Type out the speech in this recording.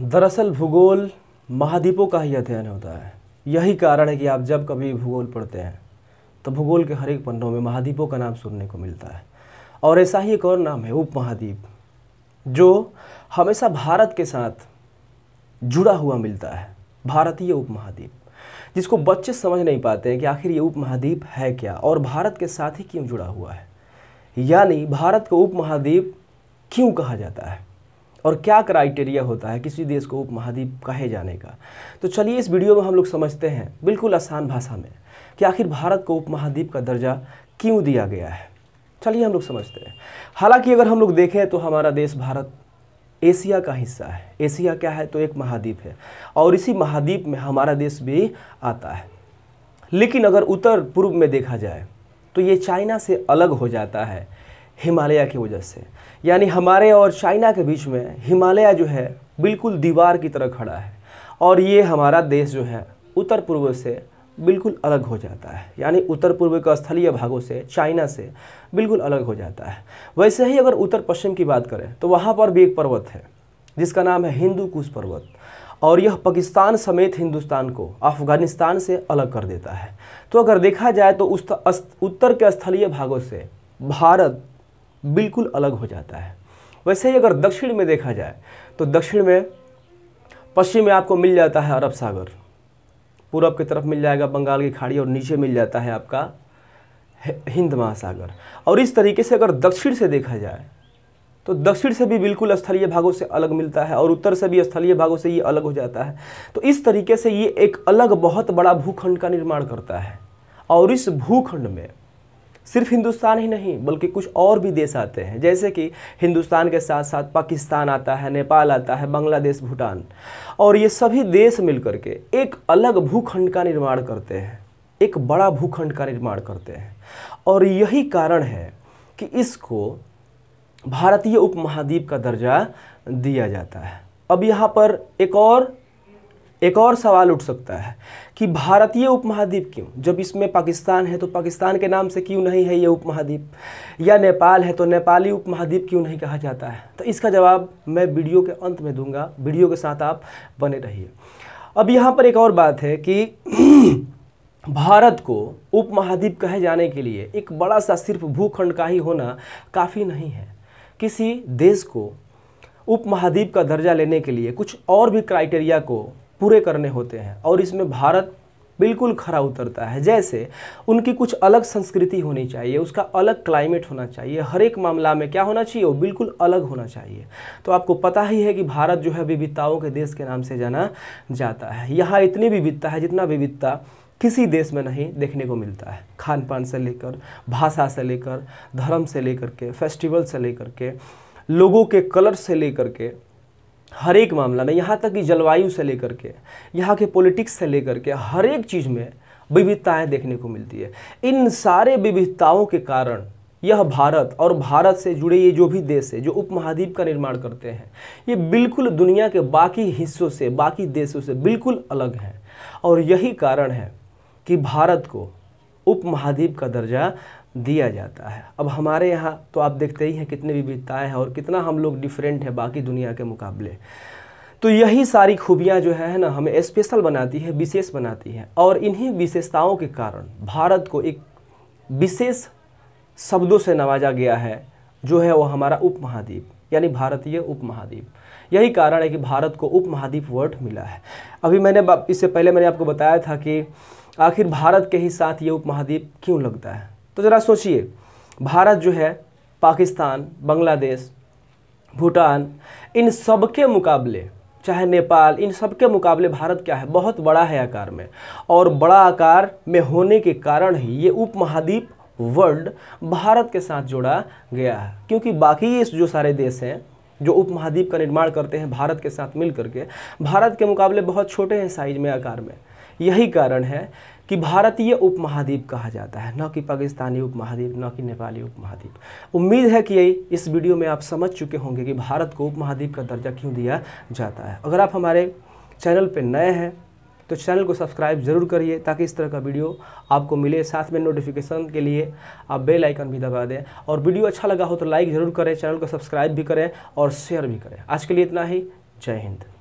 दरअसल भूगोल महाद्वीपों का ही अध्ययन होता है यही कारण है कि आप जब कभी भूगोल पढ़ते हैं तो भूगोल के हर एक पन्नों में महाद्वीपों का नाम सुनने को मिलता है और ऐसा ही एक और नाम है उप महाद्वीप जो हमेशा भारत के साथ जुड़ा हुआ मिलता है भारतीय उप महाद्वीप जिसको बच्चे समझ नहीं पाते हैं कि आखिर ये उप महाद्वीप है क्या और भारत के साथ ही क्यों जुड़ा हुआ है यानी भारत को उप महाद्वीप क्यों कहा जाता है और क्या क्राइटेरिया होता है किसी देश को उपमहाद्वीप कहे जाने का तो चलिए इस वीडियो में हम लोग समझते हैं बिल्कुल आसान भाषा में कि आखिर भारत को उपमहाद्वीप का दर्जा क्यों दिया गया है चलिए हम लोग समझते हैं हालांकि अगर हम लोग देखें तो हमारा देश भारत एशिया का हिस्सा है एशिया क्या है तो एक महाद्वीप है और इसी महाद्वीप में हमारा देश भी आता है लेकिन अगर उत्तर पूर्व में देखा जाए तो ये चाइना से अलग हो जाता है हिमालय की वजह से यानी हमारे और चाइना के बीच में हिमालय जो है बिल्कुल दीवार की तरह खड़ा है और ये हमारा देश जो है उत्तर पूर्व से बिल्कुल अलग हो जाता है यानी उत्तर पूर्व के स्थलीय भागों से चाइना से बिल्कुल अलग हो जाता है वैसे ही अगर उत्तर पश्चिम की बात करें तो वहाँ पर भी एक पर्वत है जिसका नाम है हिंदू कुश पर्वत और यह पाकिस्तान समेत हिंदुस्तान को अफगानिस्तान से अलग कर देता है तो अगर देखा जाए तो उस उत्तर के स्थलीय भागों से भारत बिल्कुल अलग हो जाता है वैसे ही अगर दक्षिण में देखा जाए तो दक्षिण में पश्चिम में आपको मिल जाता है अरब सागर पूरब की तरफ मिल जाएगा बंगाल की खाड़ी और नीचे मिल जाता है आपका हिंद महासागर और इस तरीके से अगर दक्षिण से देखा जाए तो दक्षिण से भी बिल्कुल स्थलीय भागों से अलग मिलता है और उत्तर से भी स्थलीय भागों से ये अलग हो जाता है तो इस तरीके से ये एक अलग बहुत बड़ा भूखंड का निर्माण करता है और इस भूखंड में सिर्फ हिंदुस्तान ही नहीं बल्कि कुछ और भी देश आते हैं जैसे कि हिंदुस्तान के साथ साथ पाकिस्तान आता है नेपाल आता है बांग्लादेश भूटान और ये सभी देश मिलकर के एक अलग भूखंड का निर्माण करते हैं एक बड़ा भूखंड का निर्माण करते हैं और यही कारण है कि इसको भारतीय उपमहाद्वीप का दर्जा दिया जाता है अब यहाँ पर एक और एक और सवाल उठ सकता है कि भारतीय उपमहाद्वीप क्यों जब इसमें पाकिस्तान है तो पाकिस्तान के नाम से क्यों नहीं है ये उपमहाद्वीप या नेपाल है तो नेपाली उपमहाद्वीप क्यों नहीं कहा जाता है तो इसका जवाब मैं वीडियो के अंत में दूंगा वीडियो के साथ आप बने रहिए अब यहाँ पर एक और बात है कि भारत को उपमहाद्वीप कहे जाने के लिए एक बड़ा सा सिर्फ भूखंड का ही होना काफ़ी नहीं है किसी देश को उपमहाद्वीप का दर्जा लेने के लिए कुछ और भी क्राइटेरिया को पूरे करने होते हैं और इसमें भारत बिल्कुल खरा उतरता है जैसे उनकी कुछ अलग संस्कृति होनी चाहिए उसका अलग क्लाइमेट होना चाहिए हर एक मामला में क्या होना चाहिए वो बिल्कुल अलग होना चाहिए तो आपको पता ही है कि भारत जो है विविधताओं के देश के नाम से जाना जाता है यहाँ इतनी विविधता है जितना विविधता किसी देश में नहीं देखने को मिलता है खान पान से लेकर भाषा से लेकर धर्म से लेकर के फेस्टिवल से लेकर के लोगों के कलर से लेकर के हर एक मामला में यहाँ तक कि जलवायु से लेकर के यहाँ के पॉलिटिक्स से लेकर के हर एक चीज़ में विविधताएं देखने को मिलती है इन सारे विविधताओं के कारण यह भारत और भारत से जुड़े ये जो भी देश है जो उपमहाद्वीप का निर्माण करते हैं ये बिल्कुल दुनिया के बाकी हिस्सों से बाकी देशों से बिल्कुल अलग हैं और यही कारण है कि भारत को उपमहाद्वीप का दर्जा दिया जाता है अब हमारे यहाँ तो आप देखते ही हैं कितने विविधताएँ हैं और कितना हम लोग डिफरेंट हैं बाकी दुनिया के मुकाबले तो यही सारी खूबियाँ जो है ना हमें स्पेशल बनाती है विशेष बनाती है और इन्हीं विशेषताओं के कारण भारत को एक विशेष शब्दों से नवाजा गया है जो है वो हमारा उपमहाद्वीप यानी भारतीय उपमहाद्वीप यही कारण है कि भारत को उपमहाद्वीप वर्ड मिला है अभी मैंने इससे पहले मैंने आपको बताया था कि आखिर भारत के ही साथ ये उपमहाद्वीप क्यों लगता है तो ज़रा सोचिए भारत जो है पाकिस्तान बांग्लादेश भूटान इन सब के मुकाबले चाहे नेपाल इन सब के मुकाबले भारत क्या है बहुत बड़ा है आकार में और बड़ा आकार में होने के कारण ही ये उपमहाद्वीप वर्ल्ड भारत के साथ जोड़ा गया है क्योंकि बाकी ये जो सारे देश हैं जो उपमहाद्वीप का निर्माण करते हैं भारत के साथ मिल करके भारत के मुकाबले बहुत छोटे हैं साइज में आकार में यही कारण है कि भारतीय उपमहाद्वीप कहा जाता है न कि पाकिस्तानी उपमहाद्वीप न कि नेपाली उपमहाद्वीप उम्मीद है कि इस वीडियो में आप समझ चुके होंगे कि भारत को उपमहाद्वीप का दर्जा क्यों दिया जाता है अगर आप हमारे चैनल पर नए हैं तो चैनल को सब्सक्राइब जरूर करिए ताकि इस तरह का वीडियो आपको मिले साथ में नोटिफिकेशन के लिए आप बेल आइकन भी दबा दें और वीडियो अच्छा लगा हो तो लाइक ज़रूर करें चैनल को सब्सक्राइब भी करें और शेयर भी करें आज के लिए इतना ही जय हिंद